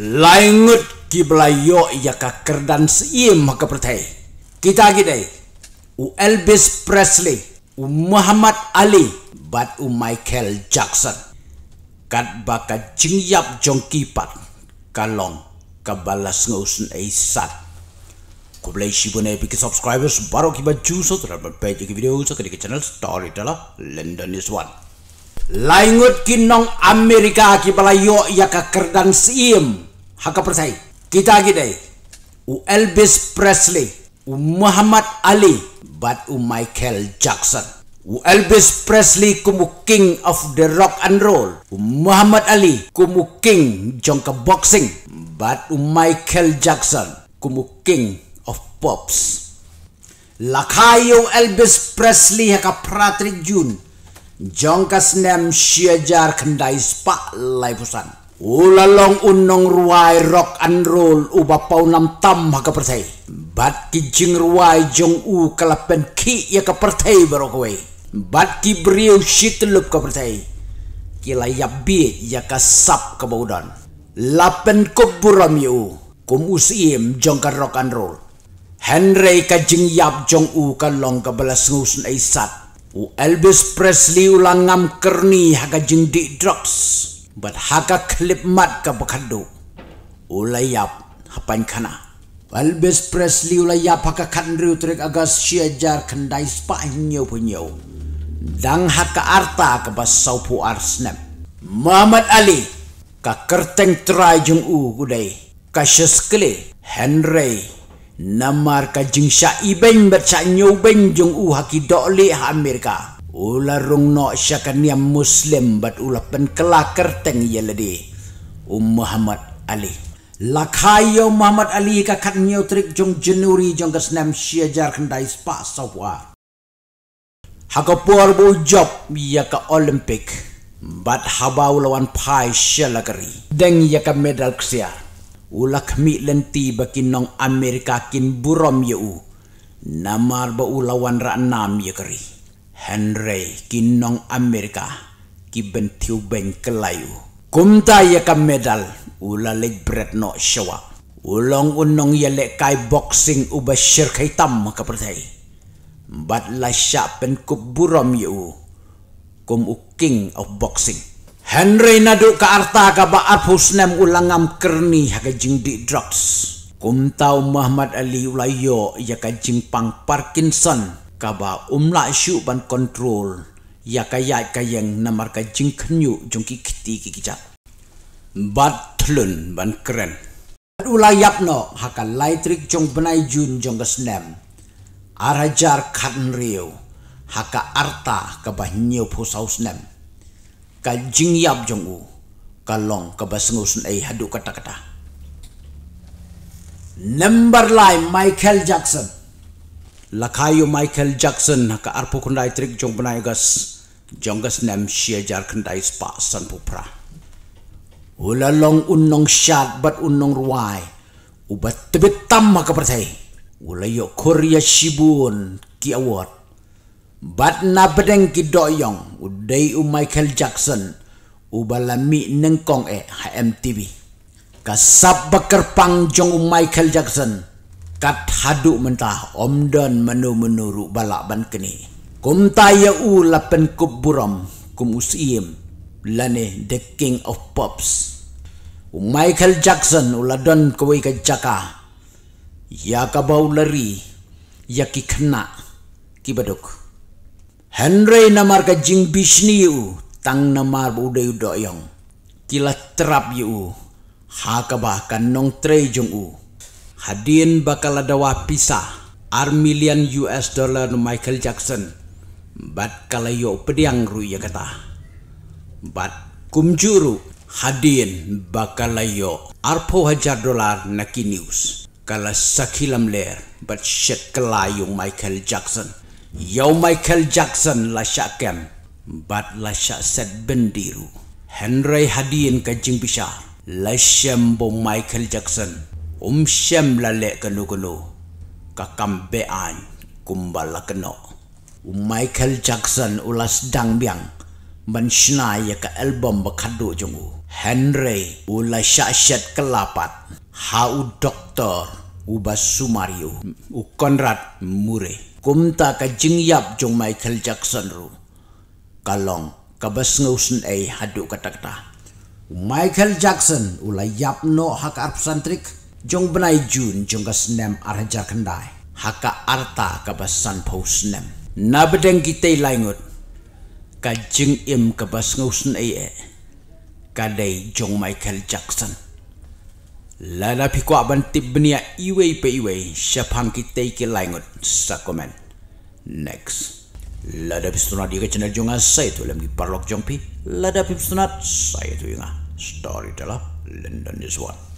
Langut kiblayo ia kaker dan seim maka percaya. Kita lagi deh. U Elvis Presley, U Muhammad Ali, bat U Michael Jackson. Kat baka jingyap jong kipat, kalong kabalas ngusun isat. Kubelai si bunai bikin subscribers baru kibat juso terhadap page ke video usah ke channel story dalam London is one. Langut kinong Amerika akibala yo ia dan siim. Haka percaya Kita lagi deh U Elvis Presley U Muhammad Ali But U Michael Jackson U Elvis Presley kumu king of the rock and roll U Muhammad Ali kumu king jongka boxing But U Michael Jackson kumu king of pops Lakayo Elvis Presley haka pratri jun Jongka senem syajar kendai spa laipusan อุลลองอุนงรวยร็อกแอนด์โรลอุบะเปาน้ำตัมฮักกับเประเทศบัดกิจิงรวยจงอูคลัเป็นขี้ยากับเประเทศบรอกเวบัดกิบริวชิตลุบกับเประเทศกิลายาบีดยากับซับกับบูดอนลัเป็นกบบุรามิวคุมอุสิมจงกับร็อกแอนด์โรลเฮนรีกับจิงยับจงอูกับลองกับเบลสงูสไอสัตอุเอลบิสเพรสลีย์ลังงามเคอร์นีฮักกับจิงดิดร็อกส์ bat haka klip mat ka bakadu ulayap hapan kana Elvis Presley ulayap haka kandri utrik agas siajar kandai spa inyo punyo dang haka arta ka basau pu arsnem Muhammad Ali ka kerteng trai jung u gudai ka syeskle Henry namar ka jingsha ibeng bat sa nyobeng jung u hakidole dole Amerika Ula rung no syakan yang muslim bat ula pen kelakar teng ia ledi. Um Muhammad Ali. Lakhayo Muhammad Ali kakak nyo jong jenuri jong kesnam syajar kandai spa sawa. Haka puar bu job ia ke olimpik. Bat haba ulawan pai syalagari. Deng ia ke medal kesia. Ula kemi lenti bakin nong Amerika kin buram ya u. Namar ba ulawan ra'nam ya kerih. Henry kinong Amerika ki bentiu ben kelayu. Kumta ya ka medal ula leg bread no showa. Ulong unong ya lek kai boxing uba syir kai tam maka pertai. Bat la syak pen kuburom yu. Kum u king of boxing. Henry nadu ka arta ka ba arpus nem ulangam kerni ha jing di drugs. Kum Muhammad Ali ula yo ya ka jingpang Parkinson kaba umla shu ban control ya kaya kayang namar ka jing jungki jung ki kiti ki kicha bat thlun ban kren ula yap no haka lightrik jong banai jun jung ka snam arajar khan riu haka arta ka ba nyu pho sau snam ka jing yap jung u ka long ka ba sngu sun ai hadu kata kata number line michael jackson lakayo Michael Jackson ka arpo kundai trik jong banay gas jong gas nem shia jar kundai spa san pupra ula long unong shat bat unong ruai ubat tebit tam maka percay ula yo korea shibun ki award bat na bedeng ki doyong udai u Michael Jackson ubalami nengkong e MTV kasab bakar pang jong u Michael Jackson kat haduk mentah om don menu menuru balak ban kini. Kum tayo u lapen kub buram kum usiem lane the king of pops. U Michael Jackson uladon kawai ka jaka. Ya kabau lari ya ki kena ki baduk. Henry namar ka jing bisni u tang namar budai udoyong. Kila terap yu ha kabah kan nong trejung jung u hadin bakal ada wapisa ar million US dollar Michael Jackson bat kalayo pediang ru ya kata bat kumjuru hadin bakal layo arpo hajar dolar naki news kala sakilam ler bat sekela yung Michael Jackson yo Michael Jackson la syakem bat la syak set bendiru Henry hadin kajing bisa Lashembo Michael Jackson umsem lalek kenu kenu kakam bean kumbala keno um Michael Jackson ulas dang biang mensna ya ke album bekadu jungu Henry ulas syasyat kelapat hau doktor uba sumario u Conrad Murray kumta ka jingyap jung Michael Jackson ru kalong kabas ngusun ai hadu katakta Michael Jackson ulai yapno hak arp jong benai jun jong ka snem arja kendai haka arta ka basan pau snem na bedeng kite laingut ka jing im ka bas ngau sn ai e. ka dei jong michael jackson la piku pi kwa ban tip bnia iwe pe iwe shapan kite ke laingut sa comment next la da bisuna di channel jong asai tu lem di parlok jong pi la da bisuna sai tu inga storyteller london is one